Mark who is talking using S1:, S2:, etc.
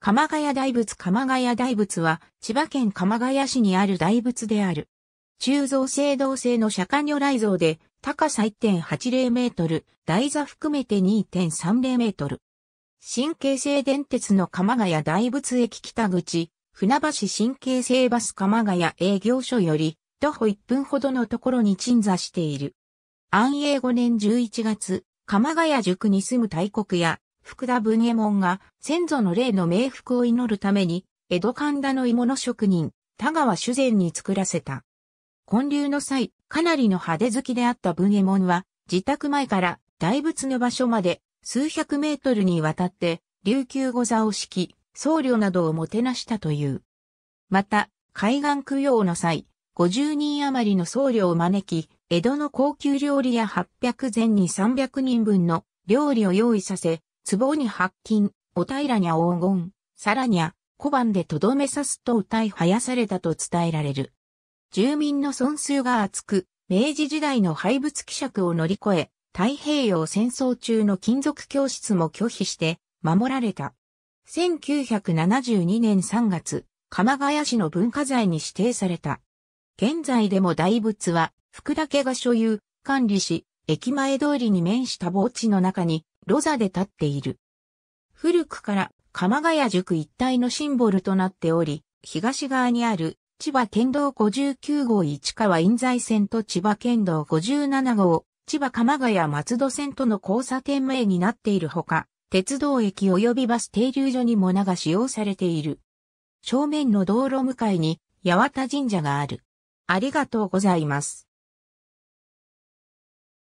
S1: 鎌ヶ谷大仏鎌ヶ
S2: 谷大仏は、千葉県鎌ヶ谷市にある大仏である。鋳造青銅製の釈迦如来像で、高さ1.80メートル、台座含めて2.30メートル。新京成電鉄の鎌ヶ谷大仏駅北口、船橋新京成バス鎌ヶ谷営業所より、徒歩1分ほどのところに鎮座している。安永5年11月、鎌ヶ谷塾に住む大黒屋、福田文右衛門が先祖の霊の冥福を祈るために、江戸神田の鋳物職人、田川修善に作らせた。建立の際、かなりの派手好きであった文右衛門は、自宅前から大仏の場所まで数百メートルにわたって、琉球御座を敷き、僧侶などをもてなしたという。また、海岸供養の際、50人余りの僧侶を招き、江戸の高級料理や800前に300人分の料理を用意させ、壺に白金、お平にゃ黄金、さらにゃ、小判でとどめさすと歌い生やされたと伝えられる。住民の損数が厚く、明治時代の廃物希釈を乗り越え、太平洋戦争中の金属教室も拒否して守られた。1972年3月、鎌ヶ谷市の文化財に指定された。現在でも大仏は、福田家が所有、管理し、駅前通りに面した墓地の中にロザで立っている。古くから鎌ヶ谷塾一帯のシンボルとなっており、東側にある千葉県道59号市川印西線と千葉県道57号、千葉鎌ヶ谷松戸線との交差点名になっているほか、鉄道駅及びバス停留所にも名が使用されている。正面の道路向かいに八幡神社がある。ありがとうございます。